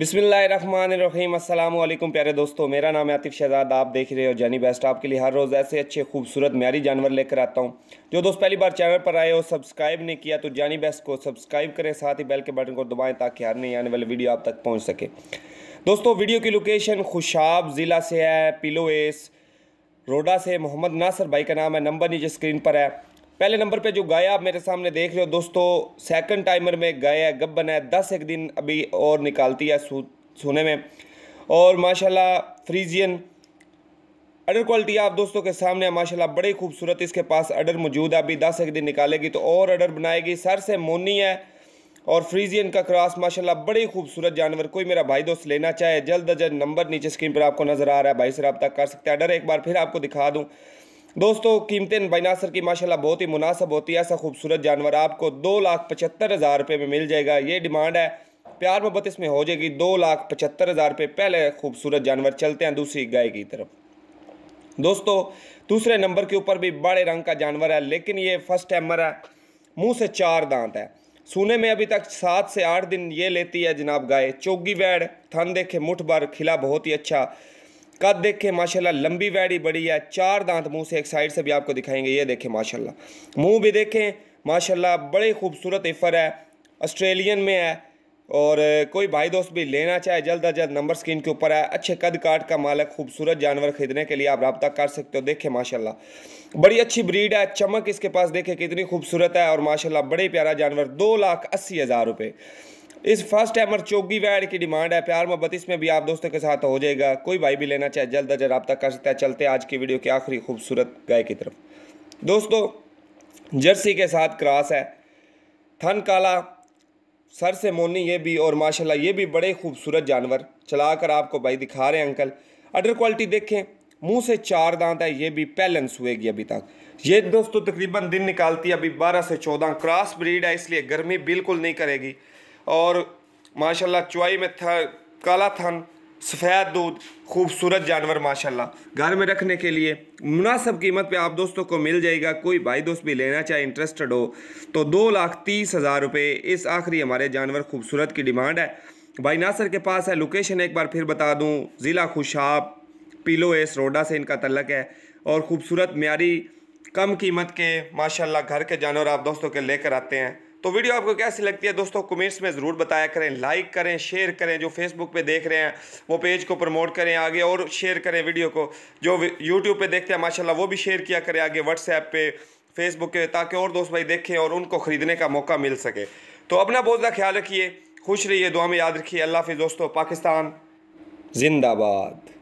बिसमीम अल्लाम प्यारे दोस्तों मेरा नाम है आतिफ शहजाद आप देख रहे हो जानी बेस्ट आपके लिए हर रोज़ ऐसे अच्छे खूबसूरत म्यारी जानवर लेकर आता हूँ जो दोस्त पहली बार चैनल पर आए हो सब्सक्राइब नहीं किया तो जानी बेस्ट को सब्सक्राइब करें साथ ही बेल के बटन को दबाएँ ताकि हर नहीं आने वाली वीडियो आप तक पहुँच सके दोस्तों वीडियो की लोकेशन खुशाब ज़िला से है पिलोएस रोडा से मोहम्मद नासर भाई का नाम है नंबर नीचे स्क्रीन पर है पहले नंबर पे जो गाया आप मेरे सामने देख रहे हो दोस्तों सेकंड टाइमर में गाया गब्बन है दस एक दिन अभी और निकालती है सोने में और माशाल्लाह फ्रीजियन अडर क्वालिटी आप दोस्तों के सामने है माशाल्लाह बड़े खूबसूरत इसके पास अडर मौजूद है अभी दस एक दिन निकालेगी तो और अडर बनाएगी सर से मोनी है और फ्रीजियन का क्रॉस माशाल्लाह बड़े खूबसूरत जानवर कोई मेरा भाई दोस्त लेना चाहे जल्द अज नंबर नीचे स्क्रीन पर आपको नज़र आ रहा है भाई से रब्ता कर सकते हैं अडर एक बार फिर आपको दिखा दूँ दोस्तों कीमतें बैनासर की माशाल्लाह बहुत ही मुनासब होती है ऐसा खूबसूरत जानवर आपको दो लाख पचहत्तर हज़ार रुपये में मिल जाएगा ये डिमांड है प्यार मोहब्बत इसमें हो जाएगी दो लाख पचहत्तर हज़ार रुपये पहले खूबसूरत जानवर चलते हैं दूसरी गाय की तरफ दोस्तों दूसरे नंबर के ऊपर भी बड़े रंग का जानवर है लेकिन ये फर्स्ट टैमर है मुँह से चार दांत है सोने में अभी तक सात से आठ दिन ये लेती है जनाब गाय चौगी बैड थन देखे मुठ भर खिला बहुत ही अच्छा कद देखें माशाल्लाह लंबी वैडी बड़ी है चार दांत मुंह से एक साइड से भी आपको दिखाएंगे ये देखें माशाल्लाह मुंह भी देखें माशाल्लाह बड़े खूबसूरत इफ़र है ऑस्ट्रेलियन में है और कोई भाई दोस्त भी लेना चाहे जल्द अज जल्द नंबर स्क्रीन के ऊपर है अच्छे कद काट का मालक खूबसूरत जानवर खरीदने के लिए आप रबता कर सकते हो देखें माशाल्लाह बड़ी अच्छी ब्रीड है चमक इसके पास देखें कितनी खूबसूरत है और माशाल्लाह बड़े प्यारा जानवर दो लाख अस्सी हज़ार रुपये इस फर्स्ट टाइमर चौकी वैड की डिमांड है प्यार मोहब्बत इसमें भी आप दोस्तों के साथ हो जाएगा कोई भाई भी लेना चाहे जल्द अजर तक कर सकता है चलते आज की वीडियो की आखिरी खूबसूरत गाय की तरफ दोस्तों जर्सी के साथ क्रॉस है थन काला सर से मोनी ये भी और माशाल्लाह ये भी बड़े खूबसूरत जानवर चला कर आपको भाई दिखा रहे हैं अंकल अडर क्वालिटी देखें मुंह से चार दांत है ये भी पैलेंस हुएगी अभी तक ये दोस्तों तकरीबन दिन निकालती है अभी 12 से 14 क्रॉस ब्रीड है इसलिए गर्मी बिल्कुल नहीं करेगी और माशाल्लाह चुवाई में था काला थन सफ़ेद दूध खूबसूरत जानवर माशाल्लाह घर में रखने के लिए मुनासब कीमत पे आप दोस्तों को मिल जाएगा कोई भाई दोस्त भी लेना चाहे इंटरेस्टेड हो तो दो लाख तीस हज़ार रुपये इस आखिरी हमारे जानवर खूबसूरत की डिमांड है भाई नासर के पास है लोकेशन एक बार फिर बता दूँ ज़िला खुशाब पीलो एस रोडा से इनका तलक है और ख़ूबसूरत म्यारी कम कीमत के माशाल्लाह घर के जानवर आप दोस्तों के लेकर आते हैं तो वीडियो आपको कैसी लगती है दोस्तों कमेंट्स में ज़रूर बताया करें लाइक करें शेयर करें जो फेसबुक पे देख रहे हैं वो पेज को प्रमोट करें आगे और शेयर करें वीडियो को जो यूट्यूब पे देखते हैं माशाल्लाह वो भी शेयर किया करें आगे व्हाट्सएप पे फेसबुक पे ताकि और दोस्त भाई देखें और उनको ख़रीदने का मौका मिल सके तो अपना बहुत ज़्यादा ख्याल रखिए खुश रहिए दुआ में याद रखिए अल्लाह हाफि दोस्तों पाकिस्तान जिंदाबाद